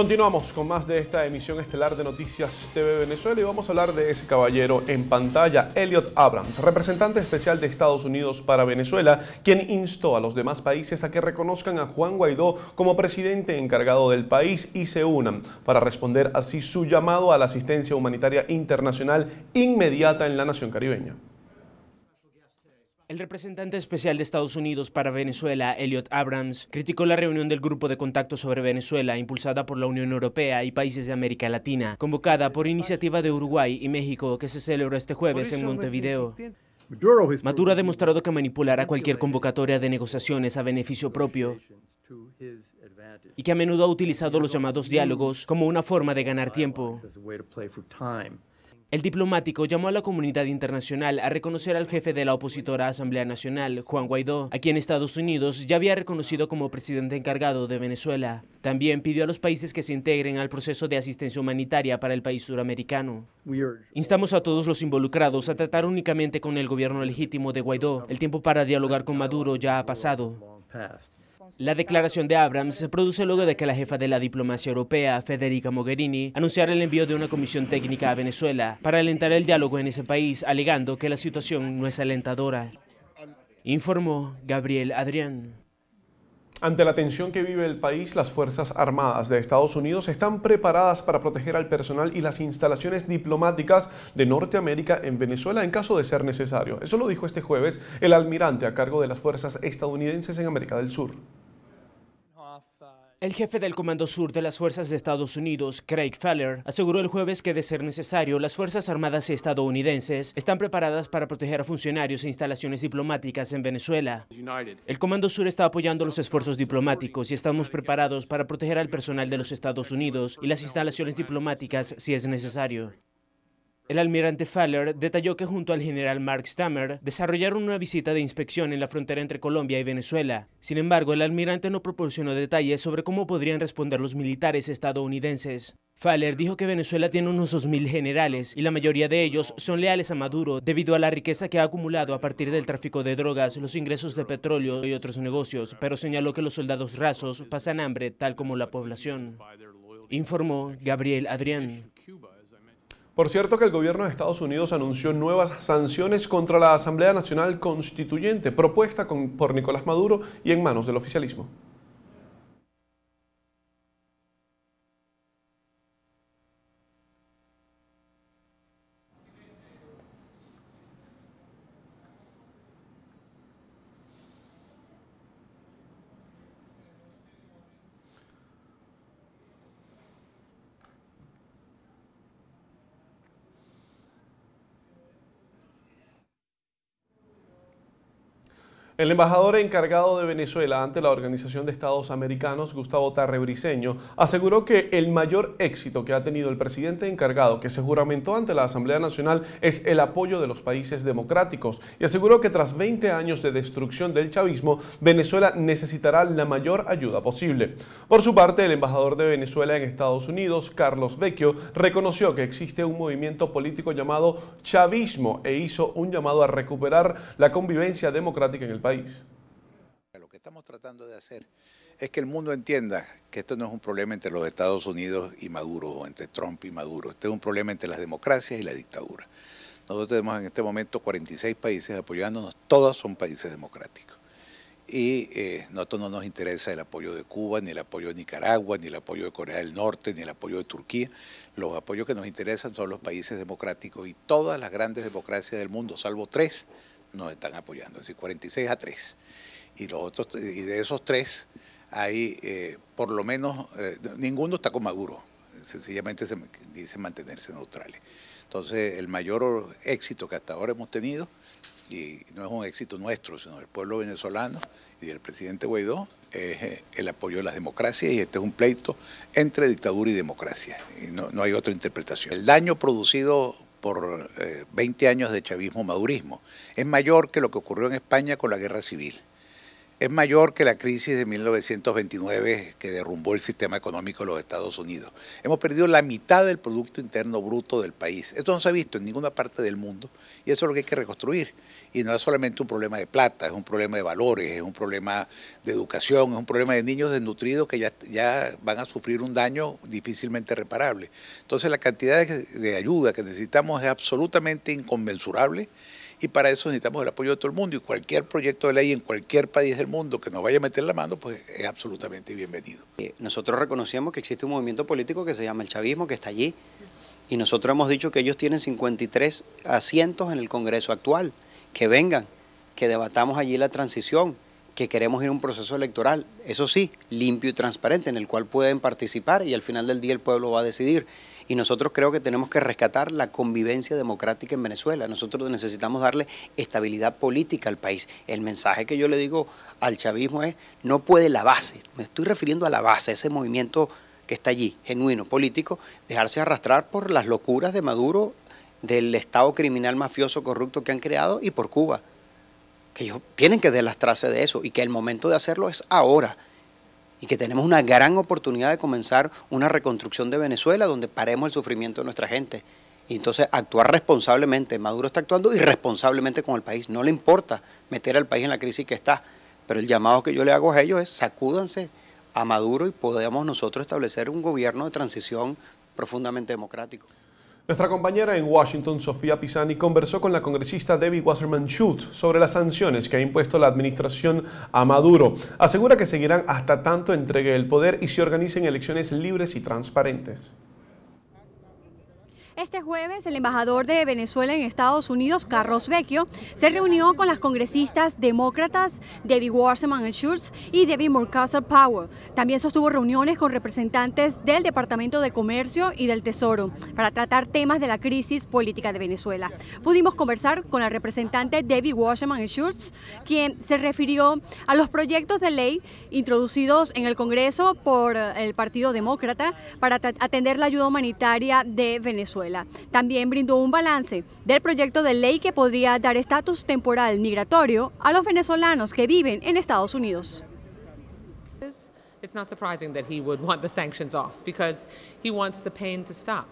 Continuamos con más de esta emisión estelar de Noticias TV Venezuela y vamos a hablar de ese caballero en pantalla, Elliot Abrams, representante especial de Estados Unidos para Venezuela, quien instó a los demás países a que reconozcan a Juan Guaidó como presidente encargado del país y se unan para responder así su llamado a la asistencia humanitaria internacional inmediata en la nación caribeña. El representante especial de Estados Unidos para Venezuela, Elliot Abrams, criticó la reunión del Grupo de Contacto sobre Venezuela impulsada por la Unión Europea y países de América Latina, convocada por iniciativa de Uruguay y México que se celebró este jueves en Montevideo. Maduro ha demostrado que manipulará cualquier convocatoria de negociaciones a beneficio propio y que a menudo ha utilizado los llamados diálogos como una forma de ganar tiempo. El diplomático llamó a la comunidad internacional a reconocer al jefe de la opositora Asamblea Nacional, Juan Guaidó, a quien Estados Unidos ya había reconocido como presidente encargado de Venezuela. También pidió a los países que se integren al proceso de asistencia humanitaria para el país suramericano. Instamos a todos los involucrados a tratar únicamente con el gobierno legítimo de Guaidó. El tiempo para dialogar con Maduro ya ha pasado. La declaración de Abrams se produce luego de que la jefa de la diplomacia europea, Federica Mogherini, anunciara el envío de una comisión técnica a Venezuela para alentar el diálogo en ese país, alegando que la situación no es alentadora. Informó Gabriel Adrián. Ante la tensión que vive el país, las Fuerzas Armadas de Estados Unidos están preparadas para proteger al personal y las instalaciones diplomáticas de Norteamérica en Venezuela en caso de ser necesario. Eso lo dijo este jueves el almirante a cargo de las Fuerzas estadounidenses en América del Sur. El jefe del Comando Sur de las Fuerzas de Estados Unidos, Craig Feller, aseguró el jueves que, de ser necesario, las Fuerzas Armadas estadounidenses están preparadas para proteger a funcionarios e instalaciones diplomáticas en Venezuela. El Comando Sur está apoyando los esfuerzos diplomáticos y estamos preparados para proteger al personal de los Estados Unidos y las instalaciones diplomáticas si es necesario. El almirante Faller detalló que junto al general Mark Stammer desarrollaron una visita de inspección en la frontera entre Colombia y Venezuela. Sin embargo, el almirante no proporcionó detalles sobre cómo podrían responder los militares estadounidenses. Faller dijo que Venezuela tiene unos 2.000 generales y la mayoría de ellos son leales a Maduro debido a la riqueza que ha acumulado a partir del tráfico de drogas, los ingresos de petróleo y otros negocios, pero señaló que los soldados rasos pasan hambre tal como la población. Informó Gabriel Adrián. Por cierto que el gobierno de Estados Unidos anunció nuevas sanciones contra la Asamblea Nacional Constituyente, propuesta por Nicolás Maduro y en manos del oficialismo. El embajador encargado de Venezuela ante la Organización de Estados Americanos, Gustavo Tarrebriseño, aseguró que el mayor éxito que ha tenido el presidente encargado que se juramentó ante la Asamblea Nacional es el apoyo de los países democráticos y aseguró que tras 20 años de destrucción del chavismo, Venezuela necesitará la mayor ayuda posible. Por su parte, el embajador de Venezuela en Estados Unidos, Carlos Vecchio, reconoció que existe un movimiento político llamado chavismo e hizo un llamado a recuperar la convivencia democrática en el país. Lo que estamos tratando de hacer es que el mundo entienda que esto no es un problema entre los Estados Unidos y Maduro, o entre Trump y Maduro, este es un problema entre las democracias y la dictadura. Nosotros tenemos en este momento 46 países apoyándonos, todos son países democráticos. Y eh, nosotros no nos interesa el apoyo de Cuba, ni el apoyo de Nicaragua, ni el apoyo de Corea del Norte, ni el apoyo de Turquía. Los apoyos que nos interesan son los países democráticos y todas las grandes democracias del mundo, salvo tres, nos están apoyando, es decir, 46 a 3. Y, los otros, y de esos tres, hay eh, por lo menos, eh, ninguno está con Maduro, sencillamente se dice mantenerse neutrales. Entonces, el mayor éxito que hasta ahora hemos tenido, y no es un éxito nuestro, sino del pueblo venezolano y del presidente Guaidó, es eh, el apoyo de las democracias y este es un pleito entre dictadura y democracia. Y no, no hay otra interpretación. El daño producido por 20 eh, años de chavismo-madurismo. Es mayor que lo que ocurrió en España con la guerra civil es mayor que la crisis de 1929 que derrumbó el sistema económico de los Estados Unidos. Hemos perdido la mitad del Producto Interno Bruto del país. Esto no se ha visto en ninguna parte del mundo y eso es lo que hay que reconstruir. Y no es solamente un problema de plata, es un problema de valores, es un problema de educación, es un problema de niños desnutridos que ya, ya van a sufrir un daño difícilmente reparable. Entonces la cantidad de, de ayuda que necesitamos es absolutamente inconmensurable y para eso necesitamos el apoyo de todo el mundo y cualquier proyecto de ley en cualquier país del mundo que nos vaya a meter la mano, pues es absolutamente bienvenido. Eh, nosotros reconocemos que existe un movimiento político que se llama el chavismo, que está allí, y nosotros hemos dicho que ellos tienen 53 asientos en el Congreso actual, que vengan, que debatamos allí la transición, que queremos ir a un proceso electoral, eso sí, limpio y transparente, en el cual pueden participar y al final del día el pueblo va a decidir y nosotros creo que tenemos que rescatar la convivencia democrática en Venezuela. Nosotros necesitamos darle estabilidad política al país. El mensaje que yo le digo al chavismo es, no puede la base, me estoy refiriendo a la base, ese movimiento que está allí, genuino, político, dejarse arrastrar por las locuras de Maduro, del Estado criminal mafioso corrupto que han creado y por Cuba. Que ellos tienen que delastrarse de eso y que el momento de hacerlo es ahora y que tenemos una gran oportunidad de comenzar una reconstrucción de Venezuela donde paremos el sufrimiento de nuestra gente. Y entonces actuar responsablemente. Maduro está actuando irresponsablemente con el país. No le importa meter al país en la crisis que está. Pero el llamado que yo le hago a ellos es sacúdanse a Maduro y podamos nosotros establecer un gobierno de transición profundamente democrático. Nuestra compañera en Washington, Sofía Pisani, conversó con la congresista Debbie Wasserman Schultz sobre las sanciones que ha impuesto la administración a Maduro. Asegura que seguirán hasta tanto entregue el poder y se organicen elecciones libres y transparentes. Este jueves, el embajador de Venezuela en Estados Unidos, Carlos Vecchio, se reunió con las congresistas demócratas Debbie Wasserman Schultz y Debbie Murkazar Power. También sostuvo reuniones con representantes del Departamento de Comercio y del Tesoro para tratar temas de la crisis política de Venezuela. Pudimos conversar con la representante Debbie Wasserman Schultz, quien se refirió a los proyectos de ley introducidos en el Congreso por el Partido Demócrata para atender la ayuda humanitaria de Venezuela. También brindó un balance del proyecto de ley que podría dar estatus temporal migratorio a los venezolanos que viven en Estados Unidos. It's not surprising that he would want the sanctions off because he wants the pain to stop.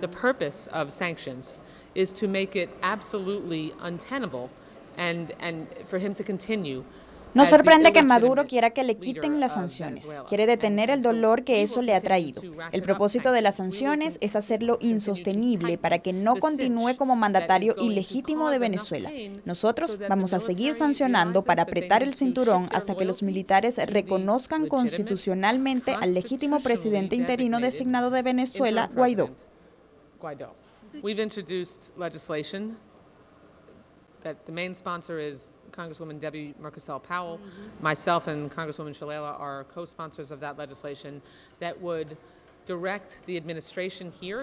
The purpose of sanctions is to make it absolutely untenable and, and for him to continue no sorprende que Maduro quiera que le quiten las sanciones. Quiere detener el dolor que eso le ha traído. El propósito de las sanciones es hacerlo insostenible para que no continúe como mandatario ilegítimo de Venezuela. Nosotros vamos a seguir sancionando para apretar el cinturón hasta que los militares reconozcan constitucionalmente al legítimo presidente interino designado de Venezuela, Guaidó. We've introduced legislation that the main sponsor is Congresswoman Debbie Powell. Myself and Shalala are co-sponsors of that legislation that would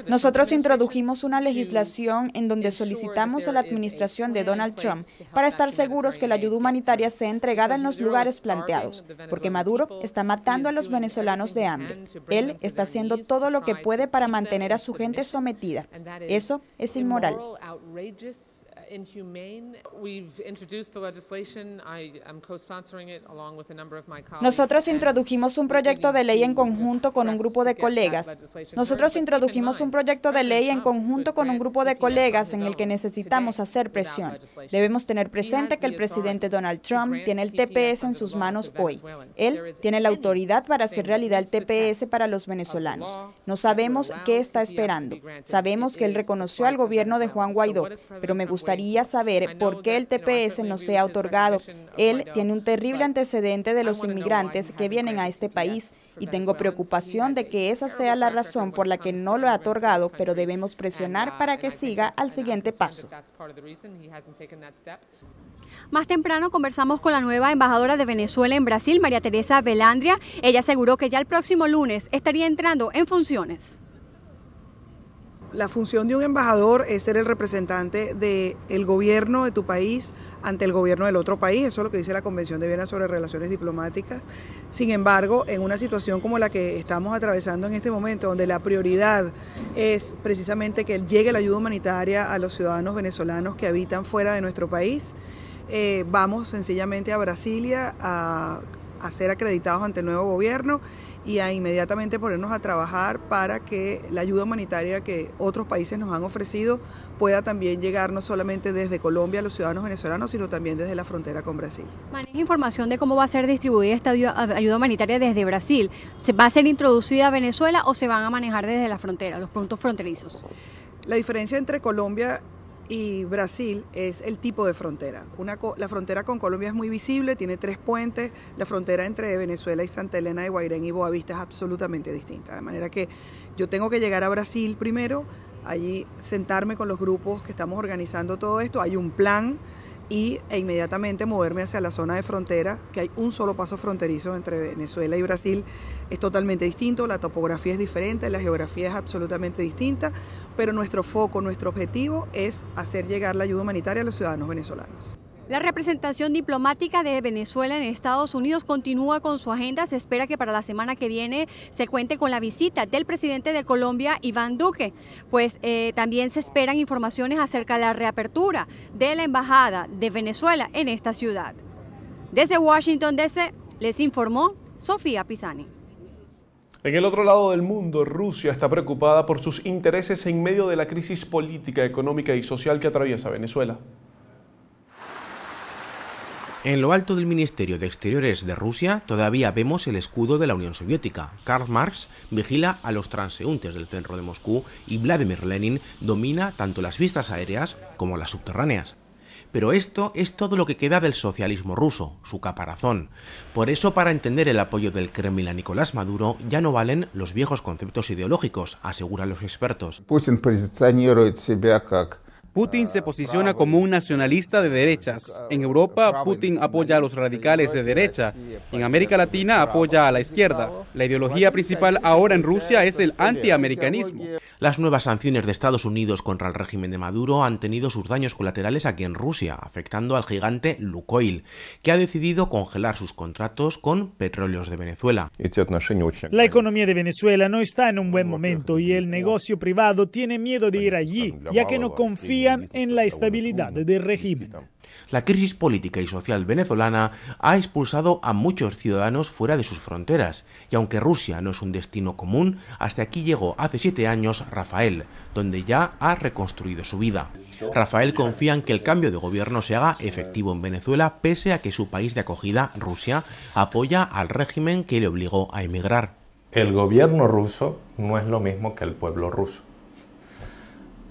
Nosotros introdujimos una legislación en donde solicitamos a la administración de Donald Trump para estar seguros que la ayuda humanitaria sea entregada en los lugares planteados, porque Maduro está matando a los venezolanos de hambre. Él está haciendo todo lo que puede para mantener a su gente sometida. Eso es inmoral. Nosotros introdujimos un proyecto de ley en conjunto con un grupo de colegas. Nosotros introdujimos un proyecto de ley en conjunto con un grupo de colegas en el que necesitamos hacer presión. Debemos tener presente que el presidente Donald Trump tiene el TPS en sus manos hoy. Él tiene la autoridad para hacer realidad el TPS para los venezolanos. No sabemos qué está esperando. Sabemos que él reconoció al gobierno de Juan Guaidó, pero me gustaría saber por qué el TPS no se ha otorgado. Él tiene un terrible antecedente de los inmigrantes que vienen a este país y tengo preocupación de que esa sea la razón por la que no lo ha otorgado, pero debemos presionar uh, para que siga al siguiente paso. Más temprano conversamos con la nueva embajadora de Venezuela en Brasil, María Teresa Belandria. Ella aseguró que ya el próximo lunes estaría entrando en funciones. La función de un embajador es ser el representante del gobierno de tu país ante el gobierno del otro país, eso es lo que dice la Convención de Viena sobre Relaciones Diplomáticas. Sin embargo, en una situación como la que estamos atravesando en este momento, donde la prioridad es precisamente que llegue la ayuda humanitaria a los ciudadanos venezolanos que habitan fuera de nuestro país, eh, vamos sencillamente a Brasilia a, a ser acreditados ante el nuevo gobierno y a inmediatamente ponernos a trabajar para que la ayuda humanitaria que otros países nos han ofrecido pueda también llegar no solamente desde Colombia a los ciudadanos venezolanos, sino también desde la frontera con Brasil. ¿Maneja información de cómo va a ser distribuida esta ayuda humanitaria desde Brasil? ¿Se ¿Va a ser introducida a Venezuela o se van a manejar desde la frontera, los puntos fronterizos? La diferencia entre Colombia y Brasil es el tipo de frontera. Una la frontera con Colombia es muy visible, tiene tres puentes, la frontera entre Venezuela y Santa Elena de Guairén y Boavista es absolutamente distinta, de manera que yo tengo que llegar a Brasil primero, allí sentarme con los grupos que estamos organizando todo esto, hay un plan y, e inmediatamente moverme hacia la zona de frontera, que hay un solo paso fronterizo entre Venezuela y Brasil, es totalmente distinto, la topografía es diferente, la geografía es absolutamente distinta, pero nuestro foco, nuestro objetivo es hacer llegar la ayuda humanitaria a los ciudadanos venezolanos. La representación diplomática de Venezuela en Estados Unidos continúa con su agenda. Se espera que para la semana que viene se cuente con la visita del presidente de Colombia, Iván Duque. Pues eh, también se esperan informaciones acerca de la reapertura de la Embajada de Venezuela en esta ciudad. Desde Washington, D.C., les informó Sofía Pisani. En el otro lado del mundo, Rusia está preocupada por sus intereses en medio de la crisis política, económica y social que atraviesa Venezuela. En lo alto del Ministerio de Exteriores de Rusia todavía vemos el escudo de la Unión Soviética. Karl Marx vigila a los transeúntes del centro de Moscú y Vladimir Lenin domina tanto las vistas aéreas como las subterráneas. Pero esto es todo lo que queda del socialismo ruso, su caparazón. Por eso, para entender el apoyo del Kremlin a Nicolás Maduro, ya no valen los viejos conceptos ideológicos, aseguran los expertos. Putin se posiciona como un nacionalista de derechas. En Europa, Putin apoya a los radicales de derecha. En América Latina, apoya a la izquierda. La ideología principal ahora en Rusia es el antiamericanismo. Las nuevas sanciones de Estados Unidos contra el régimen de Maduro han tenido sus daños colaterales aquí en Rusia, afectando al gigante Lukoil, que ha decidido congelar sus contratos con petróleos de Venezuela. La economía de Venezuela no está en un buen momento y el negocio privado tiene miedo de ir allí, ya que no confía en la estabilidad del régimen. La crisis política y social venezolana ha expulsado a muchos ciudadanos fuera de sus fronteras, y aunque Rusia no es un destino común, hasta aquí llegó hace siete años Rafael, donde ya ha reconstruido su vida. Rafael confía en que el cambio de gobierno se haga efectivo en Venezuela, pese a que su país de acogida, Rusia, apoya al régimen que le obligó a emigrar. El gobierno ruso no es lo mismo que el pueblo ruso.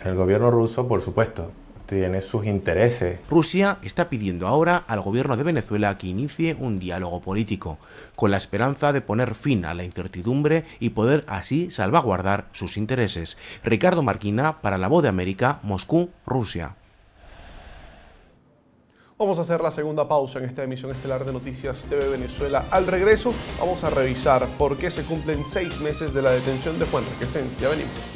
El gobierno ruso, por supuesto, tiene sus intereses. Rusia está pidiendo ahora al gobierno de Venezuela que inicie un diálogo político, con la esperanza de poner fin a la incertidumbre y poder así salvaguardar sus intereses. Ricardo Marquina, para La Voz de América, Moscú, Rusia. Vamos a hacer la segunda pausa en esta emisión estelar de Noticias TV Venezuela. Al regreso vamos a revisar por qué se cumplen seis meses de la detención de Juan ya Venimos.